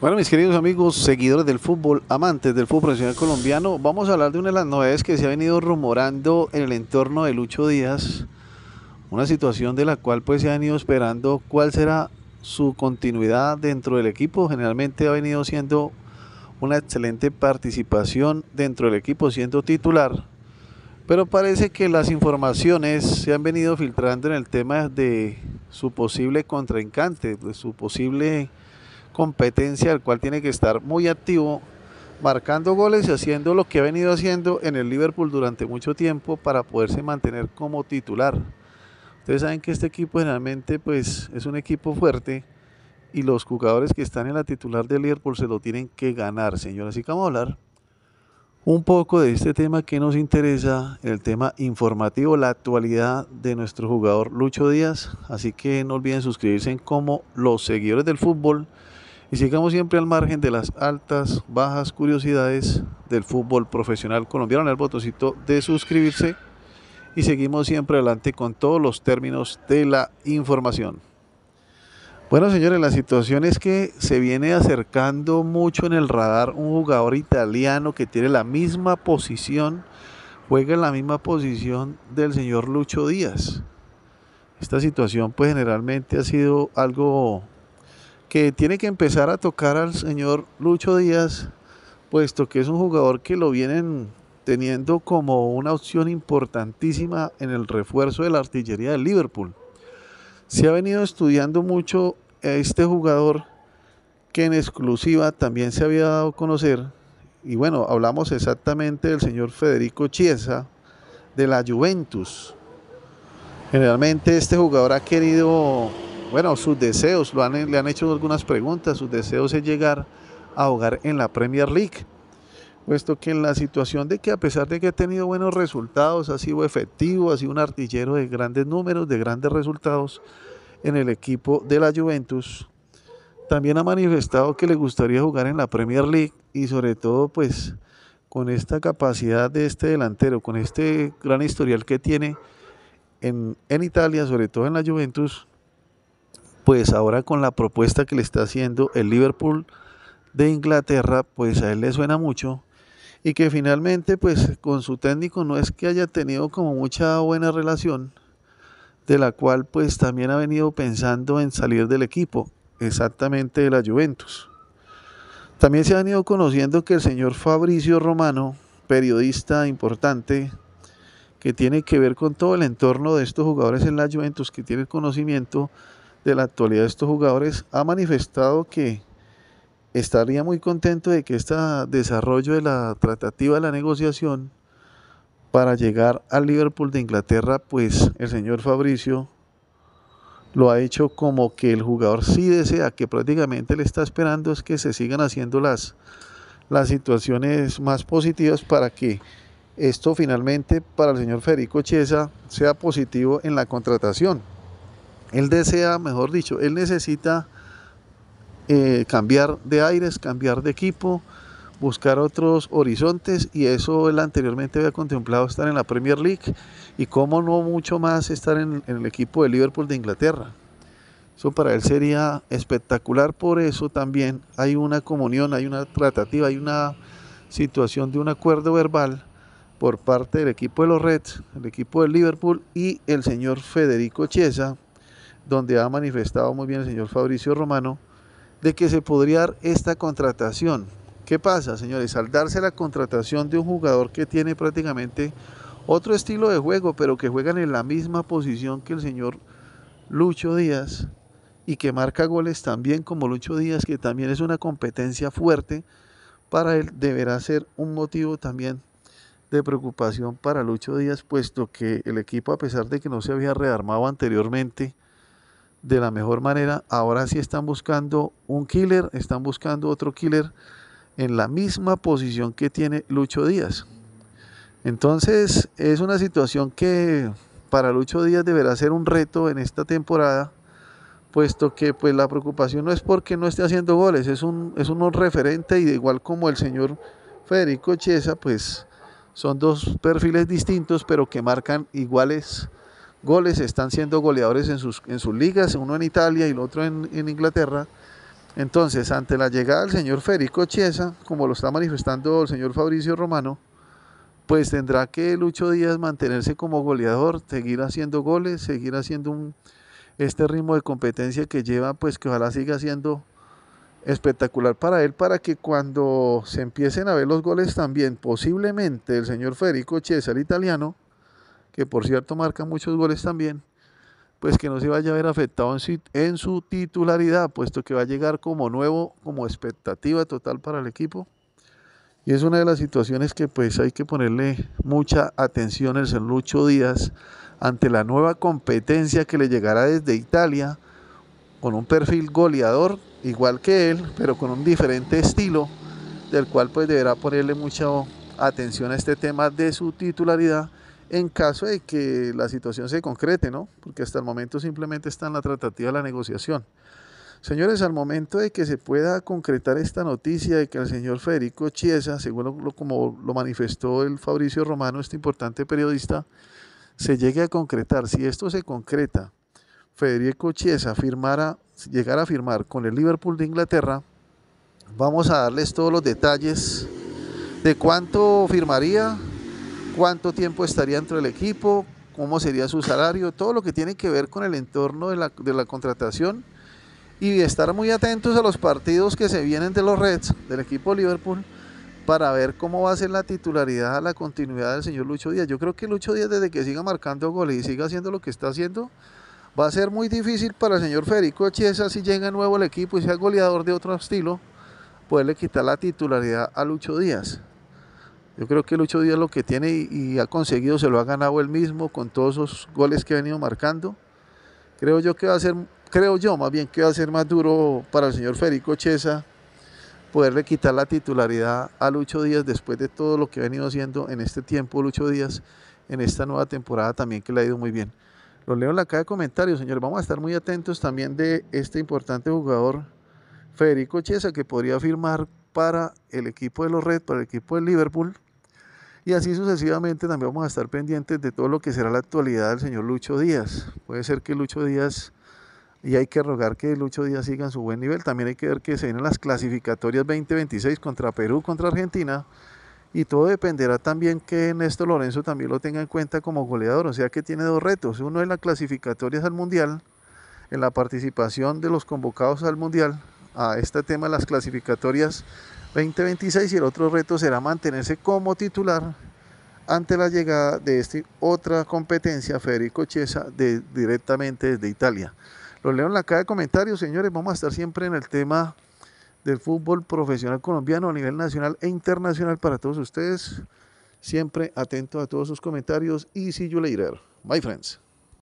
Bueno, mis queridos amigos, seguidores del fútbol, amantes del fútbol profesional colombiano, vamos a hablar de una de las novedades que se ha venido rumorando en el entorno de Lucho Díaz, una situación de la cual pues se ha venido esperando cuál será su continuidad dentro del equipo. Generalmente ha venido siendo una excelente participación dentro del equipo siendo titular, pero parece que las informaciones se han venido filtrando en el tema de su posible contraincante, de su posible competencia el cual tiene que estar muy activo, marcando goles y haciendo lo que ha venido haciendo en el Liverpool durante mucho tiempo para poderse mantener como titular. Ustedes saben que este equipo generalmente pues, es un equipo fuerte y los jugadores que están en la titular del Liverpool se lo tienen que ganar, señores Así Molar un poco de este tema que nos interesa, el tema informativo, la actualidad de nuestro jugador Lucho Díaz. Así que no olviden suscribirse como los seguidores del fútbol y sigamos siempre al margen de las altas, bajas curiosidades del fútbol profesional colombiano. En el botoncito de suscribirse y seguimos siempre adelante con todos los términos de la información. Bueno, señores, la situación es que se viene acercando mucho en el radar un jugador italiano que tiene la misma posición, juega en la misma posición del señor Lucho Díaz. Esta situación pues generalmente ha sido algo que tiene que empezar a tocar al señor Lucho Díaz, puesto que es un jugador que lo vienen teniendo como una opción importantísima en el refuerzo de la artillería del Liverpool. Se ha venido estudiando mucho este jugador que en exclusiva también se había dado a conocer. Y bueno, hablamos exactamente del señor Federico Chiesa de la Juventus. Generalmente este jugador ha querido bueno, sus deseos, le han hecho algunas preguntas, sus deseos es llegar a jugar en la Premier League, puesto que en la situación de que a pesar de que ha tenido buenos resultados, ha sido efectivo, ha sido un artillero de grandes números, de grandes resultados en el equipo de la Juventus, también ha manifestado que le gustaría jugar en la Premier League y sobre todo pues con esta capacidad de este delantero, con este gran historial que tiene en, en Italia, sobre todo en la Juventus, pues ahora con la propuesta que le está haciendo el Liverpool de Inglaterra, pues a él le suena mucho y que finalmente pues con su técnico no es que haya tenido como mucha buena relación, de la cual pues también ha venido pensando en salir del equipo, exactamente de la Juventus. También se ha venido conociendo que el señor Fabricio Romano, periodista importante, que tiene que ver con todo el entorno de estos jugadores en la Juventus, que tiene conocimiento, de la actualidad de estos jugadores, ha manifestado que estaría muy contento de que este desarrollo de la tratativa de la negociación para llegar al Liverpool de Inglaterra, pues el señor Fabricio lo ha hecho como que el jugador sí desea, que prácticamente le está esperando es que se sigan haciendo las, las situaciones más positivas para que esto finalmente para el señor Federico Chiesa sea positivo en la contratación. Él desea, mejor dicho, él necesita eh, cambiar de aires, cambiar de equipo, buscar otros horizontes y eso él anteriormente había contemplado estar en la Premier League y cómo no mucho más estar en, el equipo de Liverpool de Inglaterra. Eso para él sería espectacular, por eso también hay una comunión, hay una tratativa, hay una situación de un acuerdo verbal por parte del equipo de los Reds, el equipo de Liverpool y el señor Federico Chiesa, donde ha manifestado muy bien el señor Fabricio Romano, de que se podría dar esta contratación. ¿Qué pasa, señores? Al darse la contratación de un jugador que tiene prácticamente otro estilo de juego, pero que juegan en la misma posición que el señor Lucho Díaz y que marca goles también como Lucho Díaz, que también es una competencia fuerte, para él deberá ser un motivo también de preocupación para Lucho Díaz, puesto que el equipo, a pesar de que no se había rearmado anteriormente, de la mejor manera. Ahora sí están buscando un killer, están buscando otro killer en la misma posición que tiene Lucho Díaz. Entonces es una situación que para Lucho Díaz deberá ser un reto en esta temporada, puesto que pues la preocupación no es porque no esté haciendo goles, es un, es un referente y de igual como el señor Federico Chiesa, pues son dos perfiles distintos pero que marcan iguales goles, están siendo goleadores en sus, en sus ligas, uno en Italia y el otro en, Inglaterra. Entonces, ante la llegada del señor Federico Chiesa, como lo está manifestando el señor Fabricio Romano, pues tendrá que Lucho Díaz mantenerse como goleador, seguir haciendo goles, seguir haciendo este ritmo de competencia que lleva, pues que ojalá siga siendo espectacular para él, para que cuando se empiecen a ver los goles también, posiblemente el señor Federico Chiesa, el italiano, que por cierto marca muchos goles también, pues que no se vaya a ver afectado en su, titularidad, puesto que va a llegar como nuevo, como expectativa total para el equipo. Y es una de las situaciones que pues hay que ponerle mucha atención el San Lucho Díaz ante la nueva competencia que le llegará desde Italia con un perfil goleador igual que él, pero con un diferente estilo, del cual pues deberá ponerle mucha atención a este tema de su titularidad en caso de que la situación se concrete, ¿no? Porque hasta el momento simplemente está en la tratativa de la negociación. Señores, al momento de que se pueda concretar esta noticia de que el señor Federico Chiesa, según lo, como lo manifestó el Fabricio Romano, este importante periodista, se llegue a concretar, si esto se concreta, Federico Chiesa firmara, llegara a firmar con el Liverpool de Inglaterra, vamos a darles todos los detalles de cuánto firmaría, cuánto tiempo estaría dentro del equipo, cómo sería su salario, todo lo que tiene que ver con el entorno de la, contratación y estar muy atentos a los partidos que se vienen de los Reds, del equipo Liverpool, para ver cómo va a ser la titularidad, la continuidad del señor Lucho Díaz. Yo creo que Lucho Díaz, desde que siga marcando goles y siga haciendo lo que está haciendo, va a ser muy difícil para el señor Federico Chiesa, si llega nuevo al equipo y sea goleador de otro estilo, poderle quitar la titularidad a Lucho Díaz. Yo creo que Lucho Díaz lo que tiene y, ha conseguido se lo ha ganado él mismo con todos esos goles que ha venido marcando. Creo yo que va a ser, creo yo más bien que va a ser más duro para el señor Federico Chesa poderle quitar la titularidad a Lucho Díaz después de todo lo que ha venido haciendo en este tiempo Lucho Díaz, en esta nueva temporada también que le ha ido muy bien. Lo leo en la caja de comentarios, señor. Vamos a estar muy atentos también de este importante jugador Federico Chesa que podría firmar para el equipo de los Red, para el equipo de Liverpool y así sucesivamente también vamos a estar pendientes de todo lo que será la actualidad del señor Lucho Díaz. Puede ser que Lucho Díaz, y hay que rogar que Lucho Díaz siga en su buen nivel, también hay que ver que se vienen las clasificatorias 2026 contra Perú, contra Argentina. Y todo dependerá también que Néstor Lorenzo también lo tenga en cuenta como goleador. O sea que tiene dos retos. Uno es las clasificatorias al Mundial, en la participación de los convocados al Mundial, a este tema de las clasificatorias 2026 y el otro reto será mantenerse como titular ante la llegada de esta otra competencia, Federico Chesa, directamente desde Italia. Lo leo en la caja de comentarios, señores, vamos a estar siempre en el tema del fútbol profesional colombiano a nivel nacional e internacional para todos ustedes. Siempre atento a todos sus comentarios y see you later. My friends.